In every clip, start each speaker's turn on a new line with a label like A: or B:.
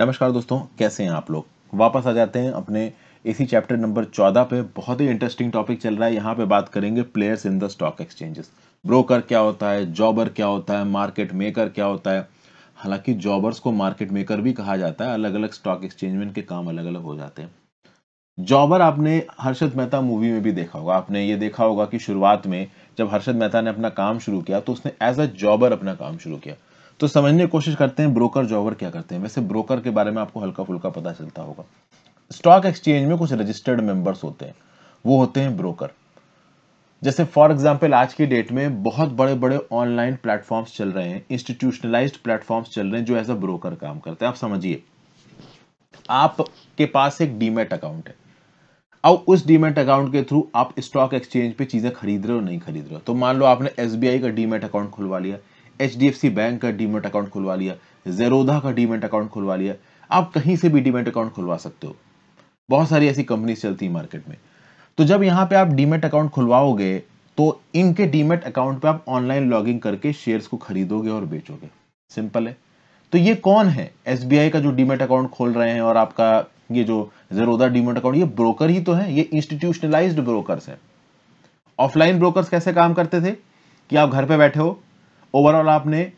A: नमस्कार दोस्तों कैसे हैं आप लोग वापस आ जाते हैं अपने इसी चैप्टर नंबर चौदह पे बहुत ही इंटरेस्टिंग टॉपिक चल रहा है यहाँ पे बात करेंगे players in the stock exchanges broker क्या होता है जॉबर क्या होता है मार्केट मेकर क्या होता है हालांकि जॉबर्स को मार्केट मेकर भी कहा जाता है अलग अलग स्टॉक एक्सचेंज में इनके काम अलग अलग हो जाते हैं जॉबर आपने हर्षद मेहता मूवी में भी देखा होगा आपने ये देखा होगा कि शुरुआत में जब हर्षद मेहता ने अपना काम शुरू किया तो उसने एज अ जॉबर अपना काम शुरू किया तो समझने की कोशिश करते हैं ब्रोकर जॉबर क्या करते हैं वैसे ब्रोकर के बारे में आपको हल्का फुल्का पता चलता होगा स्टॉक एक्सचेंज में कुछ रजिस्टर्ड मेंबर्स होते हैं वो होते हैं ब्रोकर जैसे फॉर एग्जाम्पल आज की डेट में बहुत बड़े बड़े ऑनलाइन प्लेटफॉर्म्स चल रहे हैं इंस्टीट्यूशनलाइज प्लेटफॉर्म्स चल रहे हैं जो एज अ ब्रोकर काम करते हैं आप समझिए आपके पास एक डीमेट अकाउंट है अब उस डीमेट अकाउंट के थ्रू आप स्टॉक एक्सचेंज पे चीज़ें खरीद रहे हो नहीं खरीद रहे हो तो मान लो आपने एस का डीमेट अकाउंट खुलवा लिया एच बैंक का डीमेट अकाउंट खुलवा लिया जेरोधा का डीमेट अकाउंट खुलवा लिया आप कहीं से भी डीमेट अकाउंट खुलवा सकते हो बहुत सारी ऐसी कंपनीज चलती है मार्केट में तो जब यहाँ पे आप डीमेट अकाउंट खुलवाओगे तो इनके डीमेट अकाउंट पे आप ऑनलाइन लॉगिंग करके शेयर्स को खरीदोगे और बेचोगे सिंपल है तो ये कौन है एस का जो डीमेट अकाउंट खोल रहे हैं और आपका ये जो जरोदा डीमेट अकाउंट ये ब्रोकर ही तो है ये इंस्टीट्यूशनलाइज ब्रोकर है ऑफलाइन ब्रोकर कैसे काम करते थे कि आप घर पे बैठे हो ओवरऑल आपने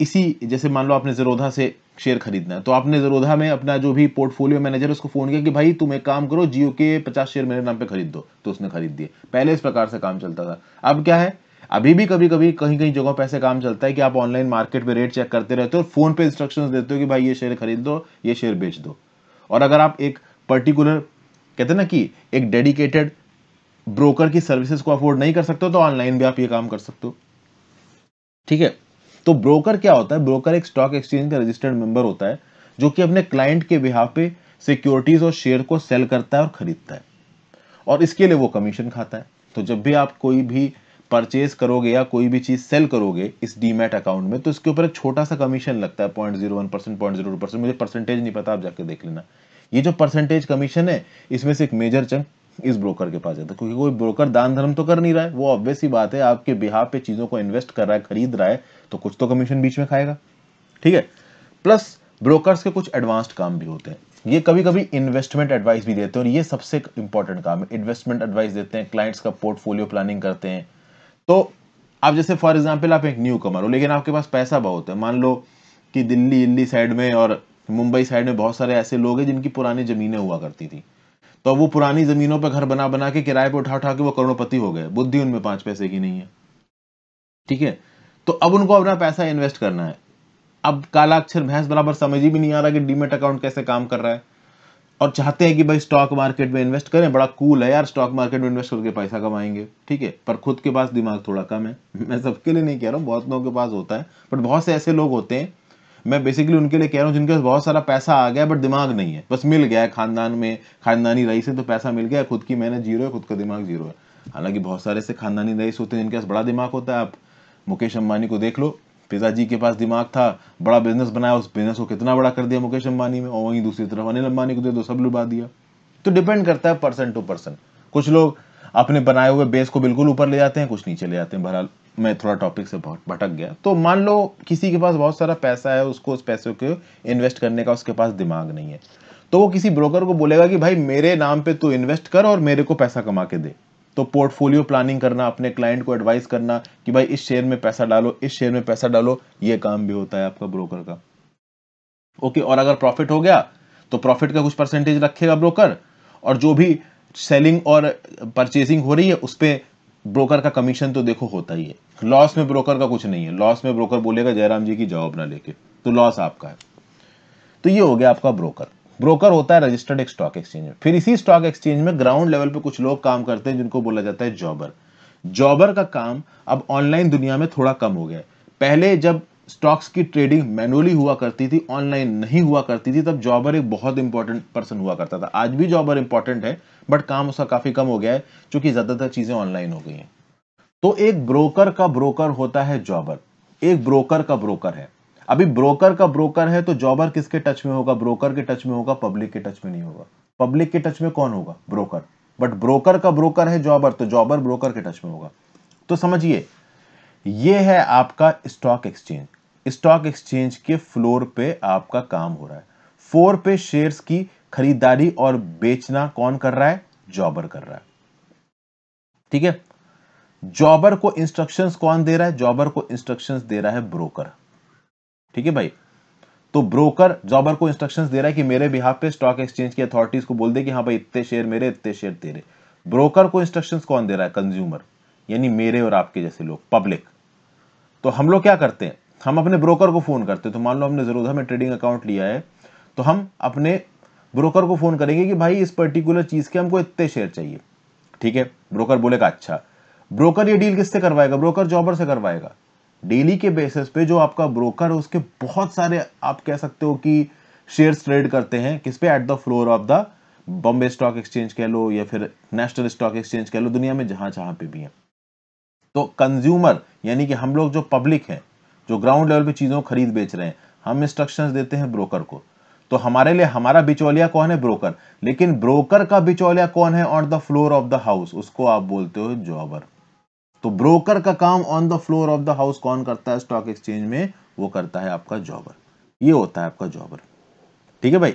A: इसी जैसे मान लो आपने जरोधा से शेयर खरीदना है तो आपने जरोधा में अपना जो भी पोर्टफोलियो मैनेजर है उसको फोन किया कि भाई तुम एक काम करो जियो के पचास शेयर मेरे नाम पे खरीद दो तो उसने खरीद दिए पहले इस प्रकार से काम चलता था अब क्या है अभी भी कभी कभी कहीं कहीं जगहों पर ऐसे काम चलता है कि आप ऑनलाइन मार्केट में रेट चेक करते रहते हो और फोन पे इंस्ट्रक्शन देते हो कि भाई ये शेयर खरीद दो ये शेयर बेच दो और अगर आप एक पर्टिकुलर कहते ना कि एक डेडिकेटेड ब्रोकर की सर्विसेज को अफोर्ड नहीं कर सकते हो तो ऑनलाइन भी आप ये काम कर सकते हो ठीक है तो ब्रोकर क्या होता है ब्रोकर एक स्टॉक एक्सचेंज का रजिस्टर्ड मेंबर होता है जो कि अपने क्लाइंट के बिहाफ पे सिक्योरिटीज और शेयर को सेल करता है और खरीदता है और इसके लिए वो कमीशन खाता है तो जब भी आप कोई भी परचेज करोगे या कोई भी चीज सेल करोगे इस डीमेट अकाउंट में तो इसके ऊपर एक छोटा सा कमीशन लगता है point zero one percent point zero two percent मुझे परसेंटेज नहीं पता आप जाके देख लेना ये जो परसेंटेज कमीशन है इसमें से एक मेजर चंक इस ब्रोकर के पास जाता है क्योंकि कोई ब्रोकर दान धर्म तो कर नहीं रहा है वो ऑब्वियस ही बात है आपके बिहार पे चीज़ों को इन्वेस्ट कर रहा है खरीद रहा है तो कुछ तो कमीशन बीच में खाएगा ठीक है प्लस ब्रोकर्स के कुछ एडवांस्ड काम भी होते हैं ये कभी कभी इन्वेस्टमेंट एडवाइस भी देते हैं और ये सबसे इंपॉर्टेंट काम है इन्वेस्टमेंट एडवाइस देते हैं क्लाइंट्स का पोर्टफोलियो प्लानिंग करते हैं तो आप जैसे फॉर एग्जाम्पल आप एक न्यू कमर हो लेकिन आपके पास पैसा बहुत है मान लो कि दिल्ली दिल्ली साइड में और मुंबई साइड में बहुत सारे ऐसे लोग हैं जिनकी पुरानी ज़मीनें हुआ करती थी तो वो पुरानी जमीनों पर घर बना बना के किराए पर उठा उठा के वो करोड़पति हो गए बुद्धि उनमें पांच पैसे की नहीं है ठीक है तो अब उनको अपना पैसा इन्वेस्ट करना है अब काला अक्षर भैंस बराबर समझ ही भी नहीं आ रहा कि डीमेट अकाउंट कैसे काम कर रहा है और चाहते हैं कि भाई स्टॉक मार्केट में इन्वेस्ट करें बड़ा कूल है यार स्टॉक मार्केट में इन्वेस्ट करके पैसा कमाएंगे ठीक है पर खुद के पास दिमाग थोड़ा कम है मैं सबके लिए नहीं कह रहा हूँ बहुत लोगों के पास होता है बट बहुत से ऐसे लोग होते हैं मैं बेसिकली उनके लिए कह रहा हूँ जिनके पास बहुत सारा पैसा आ गया बट दिमाग नहीं है बस मिल गया है खानदान में खानदानी रईस से तो पैसा मिल गया खुद की मेहनत जीरो है खुद का दिमाग जीरो है हालांकि बहुत सारे ऐसे खानदानी रईस होते हैं जिनके पास बड़ा दिमाग होता है आप मुकेश अंबानी को देख लो पिताजी के पास दिमाग था बड़ा बिजनेस बनाया उस बिजनेस को कितना बड़ा कर दिया मुकेश अंबानी में और वहीं दूसरी तरफ अनिल अंबानी को दे दो सब लुभा दिया तो डिपेंड करता है पर्सन टू पर्सन कुछ लोग अपने बनाए हुए बेस को बिल्कुल ऊपर ले जाते हैं कुछ नीचे ले जाते हैं बहरहाल मैं थोड़ा टॉपिक से बहुत भटक गया तो मान लो किसी के पास बहुत सारा पैसा है उसको उस पैसे को इन्वेस्ट करने का उसके पास दिमाग नहीं है तो वो किसी ब्रोकर को बोलेगा कि भाई मेरे नाम पे तू इन्वेस्ट कर और मेरे को पैसा कमा के दे तो पोर्टफोलियो प्लानिंग करना अपने क्लाइंट को एडवाइस करना कि भाई इस शेयर में पैसा डालो इस शेयर में पैसा डालो ये काम भी होता है आपका ब्रोकर का ओके और अगर प्रॉफिट हो गया तो प्रॉफिट का कुछ परसेंटेज रखेगा ब्रोकर और जो भी सेलिंग और परचेजिंग हो रही है उस पर ब्रोकर का कमीशन तो देखो होता ही है लॉस में ब्रोकर का कुछ नहीं है लॉस में ब्रोकर बोलेगा जयराम जी की जॉब ना लेके तो लॉस आपका है तो ये हो गया आपका ब्रोकर ब्रोकर होता है रजिस्टर्ड एक स्टॉक एक्सचेंज में फिर इसी स्टॉक एक्सचेंज में ग्राउंड लेवल पे कुछ लोग काम करते हैं जिनको बोला जाता है जॉबर जॉबर का काम अब ऑनलाइन दुनिया में थोड़ा कम हो गया है पहले जब स्टॉक्स की ट्रेडिंग मैनुअली हुआ करती थी ऑनलाइन नहीं हुआ करती थी तब जॉबर एक बहुत इंपॉर्टेंट पर्सन हुआ करता था आज भी जॉबर इंपॉर्टेंट है बट काम उसका काफी कम हो गया है क्योंकि ज्यादातर चीजें ऑनलाइन हो गई हैं तो एक ब्रोकर का ब्रोकर होता है जॉबर एक ब्रोकर का ब्रोकर है अभी ब्रोकर का ब्रोकर है तो जॉबर किसके टच में होगा ब्रोकर के टच में होगा पब्लिक के टच में नहीं होगा पब्लिक के टच में कौन होगा ब्रोकर बट ब्रोकर का ब्रोकर है जॉबर तो जॉबर ब्रोकर के टच में होगा तो समझिए ये है आपका स्टॉक एक्सचेंज स्टॉक एक्सचेंज के फ्लोर पे आपका काम हो रहा है फोर पे शेयर्स की खरीदारी और बेचना कौन कर रहा है जॉबर कर रहा है ठीक है जॉबर को इंस्ट्रक्शंस कौन दे रहा है जॉबर को इंस्ट्रक्शंस दे रहा है ब्रोकर ठीक है भाई तो ब्रोकर जॉबर को इंस्ट्रक्शंस दे रहा है कि मेरे बिहाफ पे स्टॉक एक्सचेंज की अथॉरिटीज को बोल दे कि हाँ भाई इतने शेयर मेरे इतने शेयर तेरे ब्रोकर को इंस्ट्रक्शंस कौन दे रहा है कंज्यूमर यानी मेरे और आपके जैसे लोग पब्लिक तो हम लोग क्या करते हैं हम अपने ब्रोकर को फ़ोन करते तो मान लो हमने जरूर में ट्रेडिंग अकाउंट लिया है तो हम अपने ब्रोकर को फ़ोन करेंगे कि भाई इस पर्टिकुलर चीज़ के हमको इतने शेयर चाहिए ठीक है ब्रोकर बोलेगा अच्छा ब्रोकर ये डील किससे करवाएगा ब्रोकर जॉबर से करवाएगा डेली के बेसिस पे जो आपका ब्रोकर उसके बहुत सारे आप कह सकते हो कि शेयर ट्रेड करते हैं किस पे at the floor of the Bombay Stock Exchange कह लो या फिर नेशनल स्टॉक एक्सचेंज कह लो दुनिया में जहां जहां पे भी है तो कंज्यूमर यानी कि हम लोग जो पब्लिक है जो ग्राउंड लेवल पे चीज़ों खरीद बेच रहे हैं हम इंस्ट्रक्शंस देते हैं ब्रोकर को तो हमारे लिए हमारा बिचौलिया कौन है ब्रोकर लेकिन ब्रोकर का बिचौलिया कौन है on the floor of the house उसको आप बोलते हो जॉबर तो ब्रोकर का काम on the floor of the house कौन करता है स्टॉक एक्सचेंज में वो करता है आपका जॉबर ये होता है आपका जॉबर ठीक है भाई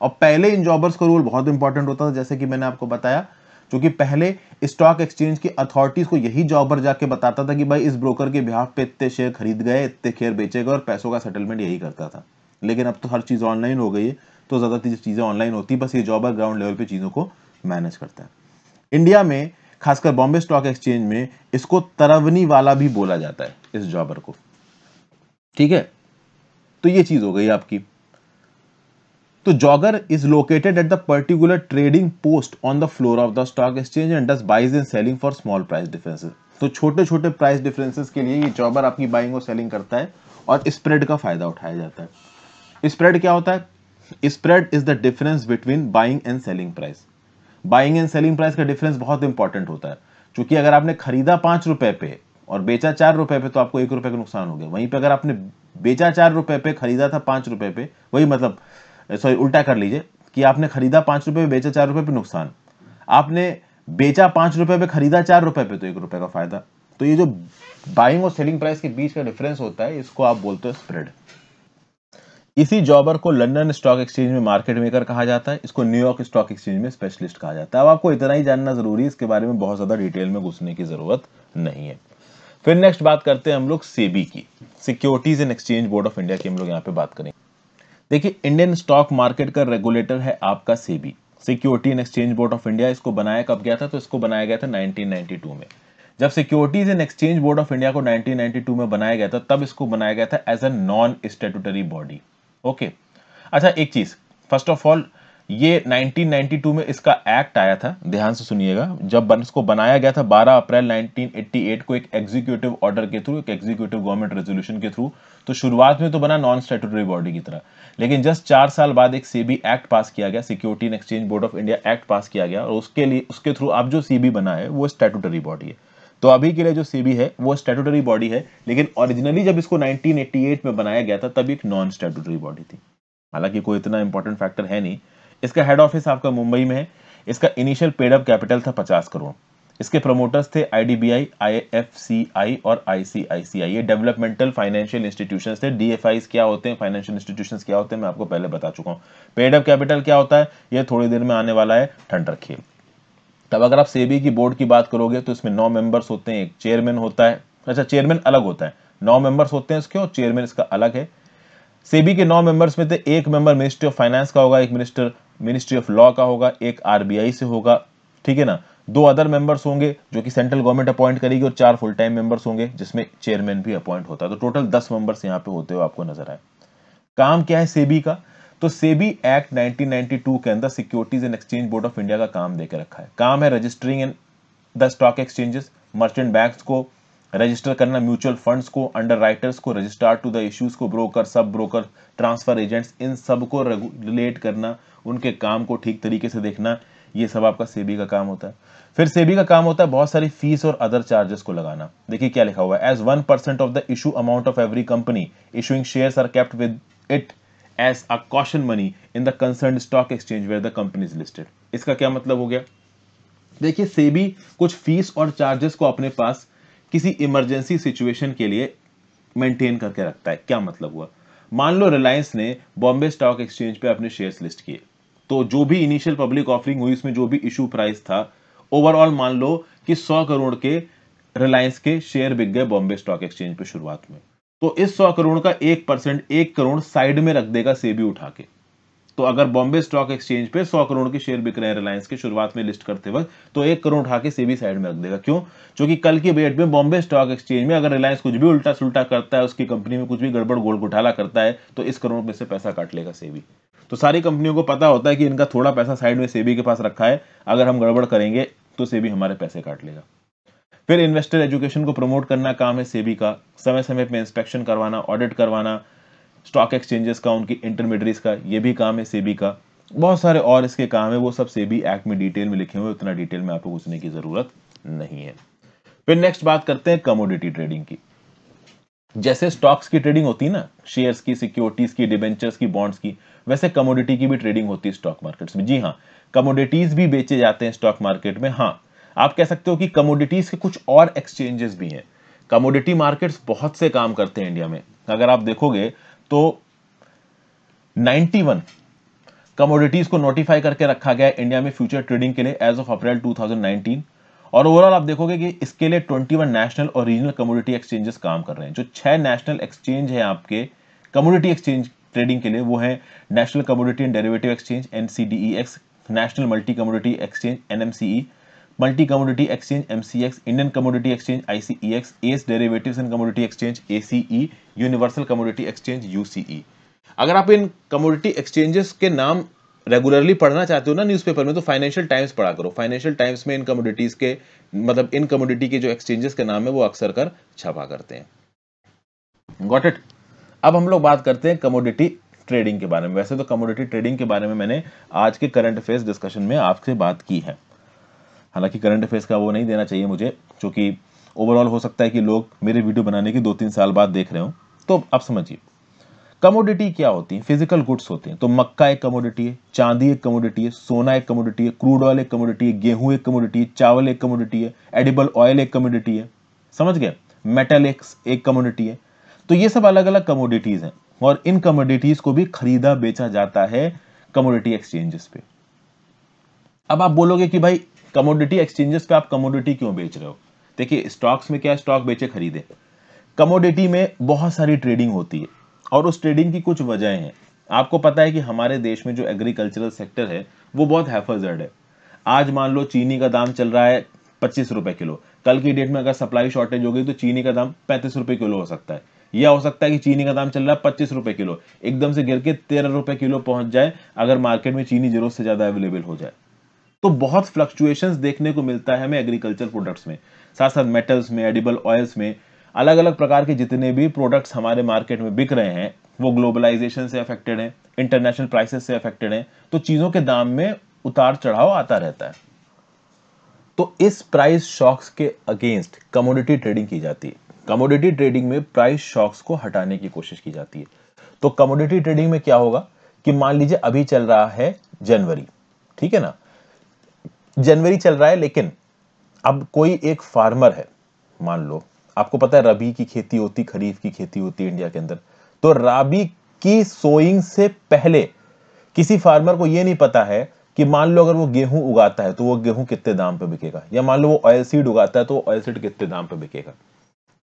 A: और पहले इन जॉबर्स का रोल बहुत इंपॉर्टेंट होता था जैसे कि मैंने आपको बताया क्योंकि पहले स्टॉक एक्सचेंज की अथॉरिटीज को यही जॉबर जाके बताता था कि भाई इस ब्रोकर के बिहार पे इतने शेयर खरीद गए इतने शेयर बेचे गए और पैसों का सेटलमेंट यही करता था लेकिन अब तो हर चीज़ ऑनलाइन हो गई है तो ज़्यादातर चीज़ें ऑनलाइन होती बस ये जॉबर ग्राउंड लेवल पर चीज़ों को मैनेज करता है इंडिया में खासकर बॉम्बे स्टॉक एक्सचेंज में इसको तरवनी वाला भी बोला जाता है इस जॉबर को ठीक है तो ये चीज़ हो गई आपकी तो jobber is located at the particular trading post on the floor of the stock exchange and does buys in selling for small price differences तो छोटे छोटे प्राइस डिफरेंसेस के लिए ये जॉबर आपकी बाइंग और सेलिंग करता है और स्प्रेड का फायदा उठाया जाता है स्प्रेड क्या होता है spread is the difference between buying and selling price buying and selling price का डिफरेंस बहुत इंपॉर्टेंट होता है क्योंकि अगर आपने खरीदा पांच रुपए पे और बेचा चार रुपए पे तो आपको एक रुपए का नुकसान हो गया वहीं पे अगर आपने बेचा चार रुपए पे खरीदा था पांच रुपए पे वही मतलब सॉरी उल्टा कर लीजिए कि आपने खरीदा पांच रुपए में बेचा चार रुपए पे नुकसान आपने बेचा पांच रुपए पे खरीदा चार रुपए पे तो एक रुपए का फायदा तो ये जो बाइंग और सेलिंग प्राइस के बीच का डिफरेंस होता है इसको आप बोलते हो स्प्रेड इसी जॉबर को लंदन स्टॉक एक्सचेंज में मार्केट मेकर कहा जाता है इसको न्यूयॉर्क स्टॉक एक्सचेंज में स्पेशलिस्ट कहा जाता है अब आपको इतना ही जानना जरूरी है इसके बारे में बहुत ज्यादा डिटेल में घुसने की जरूरत नहीं है फिर नेक्स्ट बात करते हैं हम लोग सेबी की securities and exchange board of India की हम लोग यहाँ पे बात करेंगे देखिए इंडियन स्टॉक मार्केट का रेगुलेटर है आपका SEBI security and exchange board of India इसको बनाया कब गया था तो इसको बनाया गया था 1992 में जब securities and exchange board of India को 1992 में बनाया गया था तब इसको बनाया गया था as a non statutory body okay अच्छा एक चीज फर्स्ट ऑफ ऑल ये 1992 में इसका एक्ट आया था ध्यान से सुनिएगा जब बन, इसको बनाया गया था 12 अप्रैल 1988 को एक एग्जीक्यूटिव ऑर्डर के थ्रू एक एग्जीक्यूटिव गवर्नमेंट रेजोल्यूशन के थ्रू तो शुरुआत में तो बना नॉन स्टेटरी बॉडी की तरह लेकिन जस्ट चार साल बाद एक सीबी एक्ट पास किया गया security and exchange board of India act pass किया गया और उसके लिए उसके थ्रू अब जो सीबी बना है वो स्टेटूटरी बॉडी है तो अभी के लिए जो सीबी है वो स्टेटूटरी बॉडी है लेकिन ओरिजिनली जब इसको 1988 में बनाया गया था तब एक नॉन स्टेटूटरी बॉडी थी हालांकि कोई इतना इंपॉर्टेंट फैक्टर है नहीं इसका हेड ऑफिस आपका मुंबई में है इसका इनिशियल पेडअप कैपिटल था पचास करोड़ इसके प्रमोटर्स थे आईडीबीआई, आईएफसीआई और आईसीआईसीआई ये डेवलपमेंटल फाइनेंशियल इंस्टीट्यूशंस थे डीएफआईस क्या होते हैं फाइनेंशियल इंस्टीट्यूशंस क्या होते हैं मैं आपको पहले बता चुका हूँ अप कैपिटल क्या होता है ये थोड़ी देर में आने वाला है ठंड रखिए तब अगर आप सेबी की बोर्ड की बात करोगे तो इसमें नौ मेंबर्स होते हैं एक चेयरमैन होता है अच्छा चेयरमैन अलग होता है नौ मेंबर्स होते हैं इसके और चेयरमैन इसका अलग है सेबी के नौ मेंबर्स में थे एक मेंबर मिनिस्ट्री ऑफ फाइनेंस का होगा एक मिनिस्टर मिनिस्ट्री ऑफ लॉ का होगा एक आरबीआई से होगा ठीक है ना दो अदर मेंबर्स होंगे जो कि सेंट्रल गवर्नमेंट अपॉइंट करेगी और चार फुल टाइम मेंबर्स होंगे जिसमें चेयरमैन भी अपॉइंट होता है तो टोटल दस मेंबर्स यहां पे होते हुए आपको नजर आए काम क्या है सेबी का तो सेबी एक्ट 1992 के अंदर securities and exchange board of India का काम देकर रखा है काम है registering and the stock exchanges merchant bank को रजिस्टर करना म्यूचुअल फंड्स को अंडरराइटर्स को रजिस्टर टू द इश्यूज को broker sub broker transfer agents इन सब को रेगुलेट करना उनके काम को ठीक तरीके से देखना ये सब आपका सेबी का काम होता है फिर सेबी का काम होता है बहुत सारी फीस और अदर चार्जेस को लगाना देखिए क्या लिखा हुआ है as one percent of the issue amount of every company issuing shares are kept with it as a caution money in the concern stock exchange where the company is listed इसका क्या मतलब हो गया देखिए सेबी कुछ फीस और charges को अपने पास किसी इमरजेंसी सिचुएशन के लिए मेंटेन करके रखता है क्या मतलब हुआ मान लो रिलायंस ने बॉम्बे स्टॉक एक्सचेंज पे अपने शेयर्स लिस्ट किए तो जो भी इनिशियल पब्लिक ऑफरिंग हुई उसमें जो भी इशू प्राइस था ओवरऑल मान लो कि 100 करोड़ के रिलायंस के शेयर बिक गए बॉम्बे स्टॉक एक्सचेंज पे शुरुआत में तो इस 100 करोड़ का एक परसेंट एक करोड़ साइड में रख देगा सेबी उठा के तो अगर बॉम्बे स्टॉक एक्सचेंज पे 100 करोड़ के शेयर बिक रहे हैं रिलायंस के शुरुआत में लिस्ट करते वक्त तो एक करोड़ उठा के सेबी साइड में रख देगा क्यों क्योंकि कल की डेट में बॉम्बे स्टॉक एक्सचेंज में अगर रिलायंस कुछ भी उल्टा सुलटा करता है उसकी कंपनी में कुछ भी गड़बड़ गोल घोटाला करता है तो इस करोड़ में से पैसा काट लेगा सेबी तो सारी कंपनियों को पता होता है कि इनका थोड़ा पैसा साइड में सेबी के पास रखा है अगर हम गड़बड़ करेंगे तो सेबी हमारे पैसे काट लेगा फिर इन्वेस्टर एजुकेशन को प्रमोट करना काम है सेबी का समय समय पर इंस्पेक्शन करवाना ऑडिट करवाना स्टॉक एक्सचेंजेस का उनकी इंटरमीडियरीज का ये भी काम है सेबी का बहुत सारे और इसके काम है वो सब सेबी एक्ट में डिटेल में लिखे हुए उतना डिटेल में आपको घुसने की जरूरत नहीं है फिर नेक्स्ट बात करते हैं कमोडिटी ट्रेडिंग की जैसे स्टॉक्स की ट्रेडिंग होती है ना शेयर्स की सिक्योरिटीज की डिबेंचर्स की बॉन्ड्स की वैसे कमोडिटी की भी ट्रेडिंग होती है स्टॉक मार्केट्स में जी हाँ कमोडिटीज भी बेचे जाते हैं स्टॉक मार्केट में हाँ आप कह सकते हो कि कमोडिटीज के कुछ और एक्सचेंजेस भी हैं कमोडिटी मार्केट्स बहुत से काम करते हैं इंडिया में अगर आप देखोगे तो 91 कमोडिटीज को नोटिफाई करके रखा गया इंडिया में फ्यूचर ट्रेडिंग के लिए एज ऑफ अप्रैल 2019 और ओवरऑल आप देखोगे कि इसके लिए 21 नेशनल और रीजनल कमोडिटी एक्सचेंजेस काम कर रहे हैं जो छह नेशनल एक्सचेंज है आपके कमोडिटी एक्सचेंज ट्रेडिंग के लिए वो है national commodity and derivative exchange NCDE X national multi commodity exchange NMCE multi commodity exchange MCX Indian commodity exchange ICEX ace derivatives and commodity exchange ACE universal commodity exchange UCE अगर आप इन commodity exchanges के नाम regularly पढ़ना चाहते हो ना newspaper में तो फाइनेंशियल टाइम्स पढ़ा करो फाइनेंशियल टाइम्स में इन कमोडिटीज़ के मतलब इन कमोडिटी के जो एक्सचेंजेस के नाम है वो अक्सर कर छपा करते हैं गॉट इट अब हम लोग बात करते हैं कमोडिटी ट्रेडिंग के बारे में वैसे तो कमोडिटी ट्रेडिंग के बारे में मैंने आज के करंट अफेयर्स डिस्कशन में आपसे बात की है हालांकि करंट अफेयर्स का वो नहीं देना चाहिए मुझे क्योंकि ओवरऑल हो सकता है कि लोग मेरे वीडियो बनाने के दो तीन साल बाद देख रहे हो तो आप समझिए कमोडिटी क्या होती है फिजिकल गुड्स होते हैं तो मक्का एक कमोडिटी है चांदी एक कमोडिटी है सोना एक कमोडिटी है क्रूड ऑयल एक कमोडिटी है गेहूं एक कमोडिटी है चावल एक कमोडिटी है एडिबल ऑयल एक कमोडिटी है समझ गए मेटल एक, एक कमोडिटी है तो ये सब अलग अलग कमोडिटीज हैं और इन कमोडिटीज को भी खरीदा बेचा जाता है कमोडिटी एक्सचेंजेस पे अब आप बोलोगे कि भाई कमोडिटी एक्सचेंजेस पे आप कमोडिटी क्यों बेच रहे हो देखिए स्टॉक्स में क्या स्टॉक बेचे खरीदे कमोडिटी में बहुत सारी ट्रेडिंग होती है और उस ट्रेडिंग की कुछ वजह हैं आपको पता है कि हमारे देश में जो एग्रीकल्चरल सेक्टर है वो बहुत हैफर्जर्ड है आज मान लो चीनी का दाम चल रहा है पच्चीस रुपए किलो कल की डेट में अगर सप्लाई शॉर्टेज होगी तो चीनी का दाम पैंतीस रुपए किलो हो सकता है यह हो सकता है कि चीनी का दाम चल रहा है पच्चीस रुपए किलो एकदम से गिर के तेरह रुपए किलो पहुंच जाए अगर मार्केट में चीनी जरूरत से ज्यादा अवेलेबल हो जाए तो बहुत फ्लक्चुएशंस देखने को मिलता है हमें एग्रीकल्चर प्रोडक्ट्स में साथ साथ मेटल्स में एडिबल ऑयल्स में अलग अलग प्रकार के जितने भी प्रोडक्ट्स हमारे मार्केट में बिक रहे हैं वो ग्लोबलाइजेशन से अफेक्टेड हैं इंटरनेशनल प्राइसेस से अफेक्टेड हैं तो चीज़ों के दाम में उतार चढ़ाव आता रहता है तो इस प्राइस शॉक्स के अगेंस्ट कमोडिटी ट्रेडिंग की जाती है कमोडिटी ट्रेडिंग में प्राइस शॉक्स को हटाने की कोशिश की जाती है तो कमोडिटी ट्रेडिंग में क्या होगा कि मान लीजिए अभी चल रहा है जनवरी ठीक है ना जनवरी चल रहा है लेकिन अब कोई एक फार्मर है मान लो आपको पता है रबी की खेती होती खरीफ की खेती होती इंडिया के अंदर तो रबी की सोइंग से पहले किसी फार्मर को यह नहीं पता है कि मान लो अगर वो गेहूं उगाता है तो वो गेहूं कितने दाम पे बिकेगा या मान लो वो ऑयल सीड उगाता है तो ऑयल सीड कितने दाम पे बिकेगा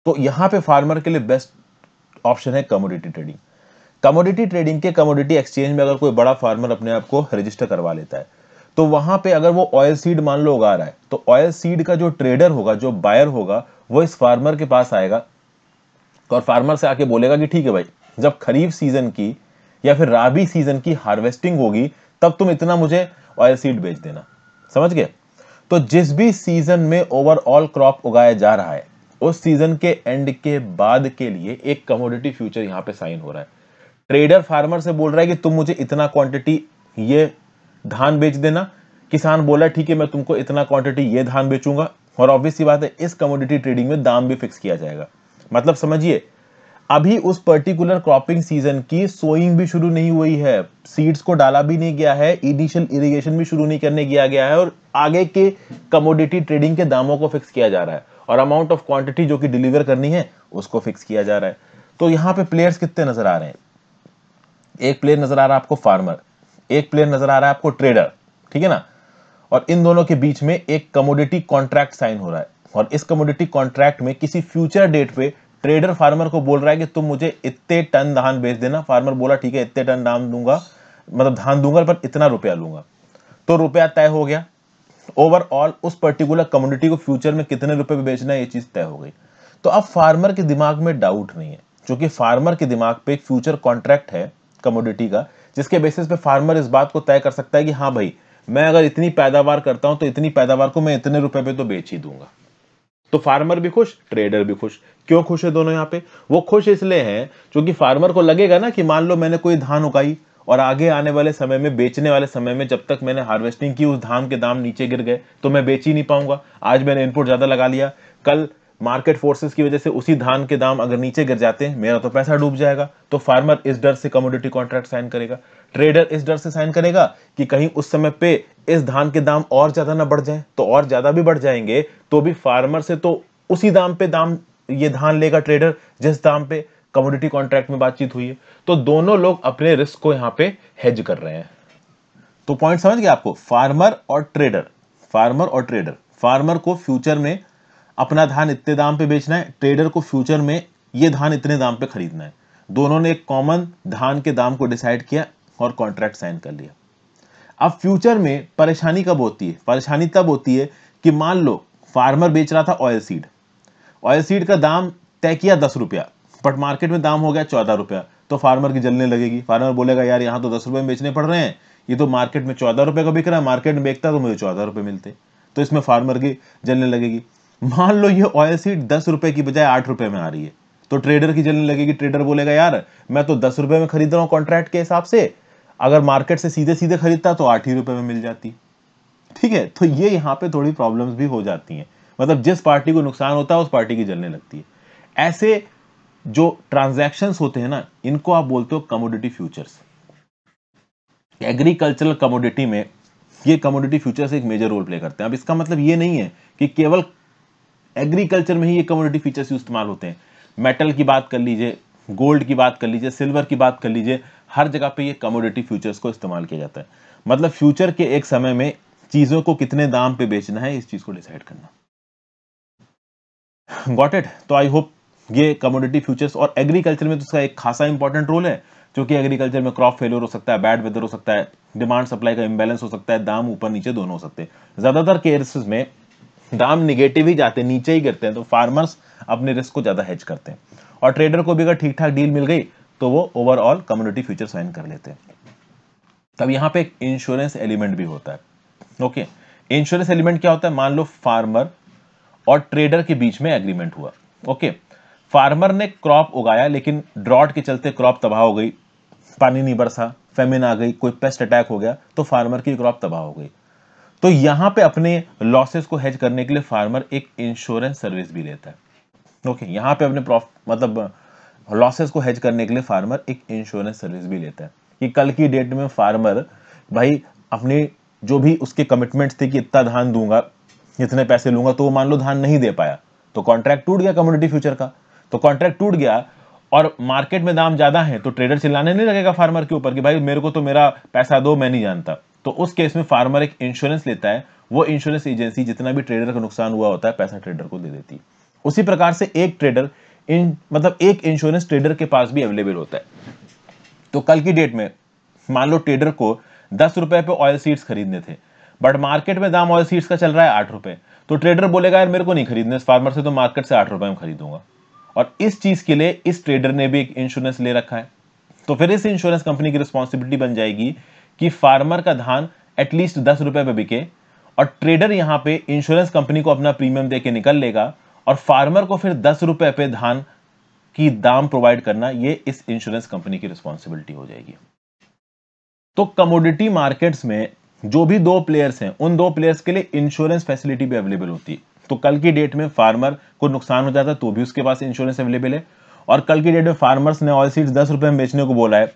A: तो यहाँ पे फार्मर के लिए बेस्ट ऑप्शन है कमोडिटी ट्रेडिंग कमोडिटी ट्रेडिंग के कमोडिटी एक्सचेंज में अगर कोई बड़ा फार्मर अपने आप को रजिस्टर करवा लेता है तो वहां पे अगर वो ऑयल सीड मान लो उगा रहा है तो ऑयल सीड का जो ट्रेडर होगा जो बायर होगा वो इस फार्मर के पास आएगा और फार्मर से आके बोलेगा कि ठीक है भाई जब खरीफ सीजन की या फिर राबी सीजन की हार्वेस्टिंग होगी तब तुम इतना मुझे ऑयल सीड बेच देना समझ गए तो जिस भी सीजन में ओवरऑल क्रॉप उगाया जा रहा है उस सीजन के एंड के बाद के लिए एक कमोडिटी फ्यूचर यहां पे साइन हो रहा है ट्रेडर फार्मर से बोल रहा है कि तुम मुझे इतना क्वांटिटी ये धान बेच देना किसान बोला ठीक है मैं तुमको इतना क्वांटिटी ये धान बेचूंगा और ऑब्वियस सी बात है इस कमोडिटी ट्रेडिंग में दाम भी फिक्स किया जाएगा मतलब समझिए अभी उस पर्टिकुलर क्रॉपिंग सीजन की सोइंग भी शुरू नहीं हुई है सीड्स को डाला भी नहीं गया है इनिशियल इरिगेशन भी शुरू नहीं करने किया गया है और आगे के कमोडिटी ट्रेडिंग के दामों को फिक्स किया जा रहा है और अमाउंट ऑफ क्वांटिटी जो कि डिलीवर करनी है उसको फिक्स किया जा रहा है तो यहां पे प्लेयर्स कितने नजर आ रहे हैं एक प्लेयर नजर आ रहा है आपको फार्मर एक प्लेयर नजर आ रहा है आपको ट्रेडर ठीक है ना और इन दोनों के बीच में एक कमोडिटी कॉन्ट्रैक्ट साइन हो रहा है और इस कमोडिटी कॉन्ट्रैक्ट में किसी फ्यूचर डेट पे ट्रेडर फार्मर को बोल रहा है कि तुम मुझे इतने टन धान बेच देना फार्मर बोला ठीक है इतने टन दाम दूंगा मतलब धान दूंगा पर इतना रुपया लूंगा तो रुपया तय हो गया ओवरऑल उस पर्टिकुलर कम्युनिटी को फ्यूचर में कितने रुपए पे बेचना है ये चीज तय हो गई तो अब फार्मर के दिमाग में डाउट नहीं है क्योंकि फार्मर के दिमाग पे एक फ्यूचर कॉन्ट्रैक्ट है कमोडिटी का जिसके बेसिस पे फार्मर इस बात को तय कर सकता है कि हाँ भाई मैं अगर इतनी पैदावार करता हूं तो इतनी पैदावार को मैं इतने रुपए पे तो बेच ही दूंगा तो फार्मर भी खुश ट्रेडर भी खुश क्यों खुश है दोनों यहाँ पे वो खुश इसलिए है क्योंकि फार्मर को लगेगा ना कि मान लो मैंने कोई धान उगाई और आगे आने वाले समय में बेचने वाले समय में जब तक मैंने हार्वेस्टिंग की उस धान के दाम नीचे गिर गए तो मैं बेच ही नहीं पाऊंगा आज मैंने इनपुट ज़्यादा लगा लिया कल मार्केट फोर्सेस की वजह से उसी धान के दाम अगर नीचे गिर जाते हैं मेरा तो पैसा डूब जाएगा तो फार्मर इस डर से कमोडिटी कॉन्ट्रैक्ट साइन करेगा ट्रेडर इस डर से साइन करेगा कि कहीं उस समय पे इस धान के दाम और ज्यादा ना बढ़ जाए तो और ज्यादा भी बढ़ जाएंगे तो भी फार्मर से तो उसी दाम पे दाम ये धान लेगा ट्रेडर जिस दाम पे कमोडिटी कॉन्ट्रैक्ट में बातचीत हुई है तो दोनों लोग अपने रिस्क को यहाँ पे हेज कर रहे हैं तो पॉइंट समझ गया आपको फार्मर और ट्रेडर फार्मर और ट्रेडर फार्मर को फ्यूचर में अपना धान इतने दाम पे बेचना है ट्रेडर को फ्यूचर में ये धान इतने दाम पे खरीदना है दोनों ने एक कॉमन धान के दाम को डिसाइड किया और कॉन्ट्रैक्ट साइन कर लिया अब फ्यूचर में परेशानी कब होती है परेशानी तब होती है कि मान लो फार्मर बेच रहा था ऑयल सीड ऑयल सीड का दाम तय किया दस रुपया बट मार्केट में दाम हो गया चौदह रुपया तो फार्मर की जलने लगेगी फार्मर बोलेगा यार यहाँ तो दस रुपये में बेचने पड़ रहे हैं ये तो मार्केट में चौदह रुपये का बिक रहा है मार्केट में बेचता तो मुझे चौदह रुपये मिलते तो इसमें फार्मर की जलने लगेगी मान लो ये ऑयल सीड दस रुपए की बजाय आठ रुपए में आ रही है तो ट्रेडर की जलने लगेगी ट्रेडर बोलेगा यार मैं तो दस रुपए में खरीद रहा हूँ कॉन्ट्रैक्ट के हिसाब से अगर मार्केट से सीधे सीधे खरीदता तो आठ ही रुपए में मिल जाती ठीक है तो ये यहाँ पे थोड़ी प्रॉब्लम्स भी हो जाती हैं मतलब जिस पार्टी को नुकसान होता है उस पार्टी की जलने लगती है ऐसे जो ट्रांजेक्शन होते हैं ना इनको आप बोलते हो कमोडिटी फ्यूचर्स एग्रीकल्चरल कमोडिटी में ये कमोडिटी फ्यूचर्स एक मेजर रोल प्ले करते हैं अब इसका मतलब ये नहीं है कि केवल एग्रीकल्चर में ही ये कम्युनिटी फीचर्स इस्तेमाल होते हैं मेटल की बात कर लीजिए गोल्ड की बात कर लीजिए सिल्वर की बात कर लीजिए हर जगह पे ये कमोडिटी फ्यूचर्स को इस्तेमाल किया जाता है मतलब फ्यूचर के एक समय में चीज़ों को कितने दाम पे बेचना है इस चीज़ को डिसाइड करना गॉट इट तो आई होप ये कमोडिटी फ्यूचर्स और एग्रीकल्चर में तो उसका एक खासा इंपॉर्टेंट रोल है क्योंकि एग्रीकल्चर में क्रॉप फेलियर हो सकता है बैड वेदर हो सकता है डिमांड सप्लाई का इम्बेलेंस हो सकता है दाम ऊपर नीचे दोनों हो सकते हैं ज़्यादातर केसेस में दाम निगेटिव ही जाते हैं नीचे ही गिरते हैं तो फार्मर्स अपने रिस्क को ज़्यादा हेज करते हैं और ट्रेडर को भी अगर ठीक ठाक डील मिल गई तो वो ओवरऑल कम्युनिटी फ्यूचर साइन कर लेते हैं तब यहाँ पे एक इंश्योरेंस एलिमेंट भी होता है ओके इंश्योरेंस एलिमेंट क्या होता है मान लो फार्मर और ट्रेडर के बीच में एग्रीमेंट हुआ ओके फार्मर ने क्रॉप उगाया लेकिन ड्रॉट के चलते क्रॉप तबाह हो गई पानी नहीं बरसा फेमिन आ गई कोई पेस्ट अटैक हो गया तो फार्मर की क्रॉप तबाह हो गई तो यहां पे अपने लॉसेस को हेज करने के लिए फार्मर एक इंश्योरेंस सर्विस भी लेता है ओके okay, पे अपने मतलब लॉसेस को हेज करने के लिए फार्मर एक इंश्योरेंस सर्विस भी लेता है कि कल की डेट में फार्मर भाई अपने जो भी उसके कमिटमेंट थे कि इतना धान दूंगा इतने पैसे लूंगा तो वो मान लो धान नहीं दे पाया तो कॉन्ट्रैक्ट टूट गया कम्युनिटी फ्यूचर का तो कॉन्ट्रैक्ट टूट गया और मार्केट में दाम ज़्यादा है तो ट्रेडर चिल्लाने नहीं लगेगा फार्मर के ऊपर कि भाई मेरे को तो मेरा पैसा दो मैं नहीं जानता तो उस केस में फार्मर एक इंश्योरेंस लेता है वो इंश्योरेंस एजेंसी जितना भी ट्रेडर का नुकसान हुआ होता है पैसा ट्रेडर को दे देती है उसी प्रकार से एक ट्रेडर इन मतलब एक इंश्योरेंस ट्रेडर के पास भी अवेलेबल होता है तो कल की डेट में मान लो ट्रेडर को दस रुपए पे ऑयल सीड्स खरीदने थे बट मार्केट में दाम ऑयल सीड्स का चल रहा है आठ रुपए तो ट्रेडर बोलेगा यार मेरे को नहीं खरीदने फार्मर से तो मार्केट से आठ रुपए में खरीदूंगा और इस चीज के लिए इस ट्रेडर ने भी एक इंश्योरेंस ले रखा है तो फिर इस इंश्योरेंस कंपनी की रिस्पॉन्सिबिलिटी बन जाएगी कि फार्मर का धान एटलीस्ट दस रुपए पे बिके और ट्रेडर यहां पे इंश्योरेंस कंपनी को अपना प्रीमियम देके निकल लेगा और फार्मर को फिर दस रुपए पे धान की दाम प्रोवाइड करना ये इस इंश्योरेंस कंपनी की रिस्पॉन्सिबिलिटी हो जाएगी तो कमोडिटी मार्केट्स में जो भी दो प्लेयर्स हैं उन दो प्लेयर्स के लिए इंश्योरेंस फैसिलिटी भी अवेलेबल होती है तो कल की डेट में फार्मर को नुकसान हो जाता है तो भी उसके पास इंश्योरेंस अवेलेबल है और कल की डेट में फार्मर्स ने ऑयल सीड्स दस रुपए में बेचने को बोला है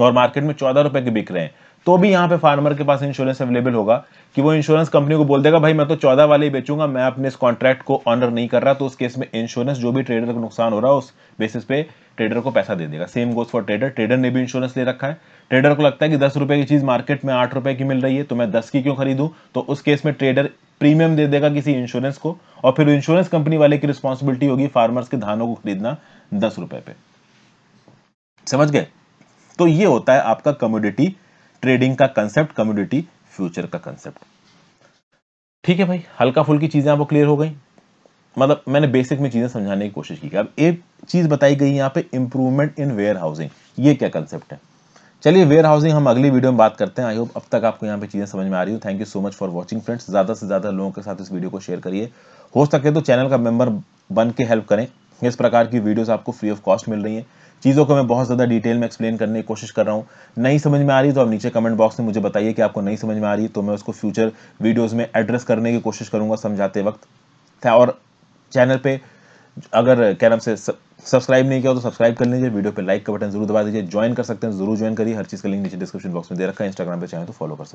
A: और मार्केट में चौदह रुपए के बिक रहे हैं तो भी यहाँ पे फार्मर के पास इंश्योरेंस अवेलेबल होगा कि वो इंश्योरेंस कंपनी को बोल देगा भाई मैं तो चौदह वाले ही बेचूंगा मैं अपने इस कॉन्ट्रैक्ट को ऑनर नहीं कर रहा तो उस केस में इंश्योरेंस जो भी ट्रेडर को नुकसान हो रहा है उस बेसिस पे ट्रेडर को पैसा दे देगा same goes for trader trader ने भी इंश्योरेंस ले रखा है ट्रेडर को लगता है कि दस रुपए की चीज मार्केट में आठ रुपए की मिल रही है तो मैं दस की क्यों खरीदूं तो उस केस में ट्रेडर प्रीमियम दे देगा किसी इंश्योरेंस को और फिर इंश्योरेंस कंपनी वाले की रिस्पॉन्सिबिलिटी होगी फार्मर्स के धानों को खरीदना दस रुपए पे समझ गए तो ये होता है आपका कम्योडिटी ट्रेडिंग का कंसेप्ट कम्युनिटी फ्यूचर का कंसेप्ट ठीक है भाई हल्का फुल्की चीजें आपको क्लियर हो गई मतलब मैंने बेसिक में चीजें समझाने की कोशिश की अब एक चीज बताई गई यहाँ पे इंप्रूवमेंट इन वेयर हाउसिंग ये क्या कंसेप्ट है चलिए वेयर हाउसिंग हम अगली वीडियो में बात करते हैं आई होप अब तक आपको यहाँ पे चीजें समझ में आ रही हो thank you so much for watching friends ज्यादा से ज्यादा लोगों के साथ इस वीडियो को शेयर करिए हो सके तो चैनल का मेंबर बन के हेल्प करें इस प्रकार की वीडियोस आपको फ्री ऑफ कॉस्ट मिल रही है चीज़ों को मैं बहुत ज़्यादा डिटेल में एक्सप्लेन करने की कोशिश कर रहा हूँ नहीं समझ में आ रही तो आप नीचे कमेंट बॉक्स में मुझे बताइए कि आपको नहीं समझ में आ रही तो मैं उसको फ्यूचर वीडियोज़ में एड्रेस करने की कोशिश करूँगा समझाते वक्त और चैनल पर अगर क्या नाम से सब्सक्राइब नहीं किया तो सब्सक्राइब कर लीजिए वीडियो पे लाइक का बटन जरूर दबा दीजिए ज्वाइन कर सकते हैं जरूर ज्वाइन करिए हर चीज़ का लिंक नीचे डिस्क्रिप्शन बॉक्स में दे रखा है इंस्टाग्राम पे चाहें तो फॉलो कर सकते हैं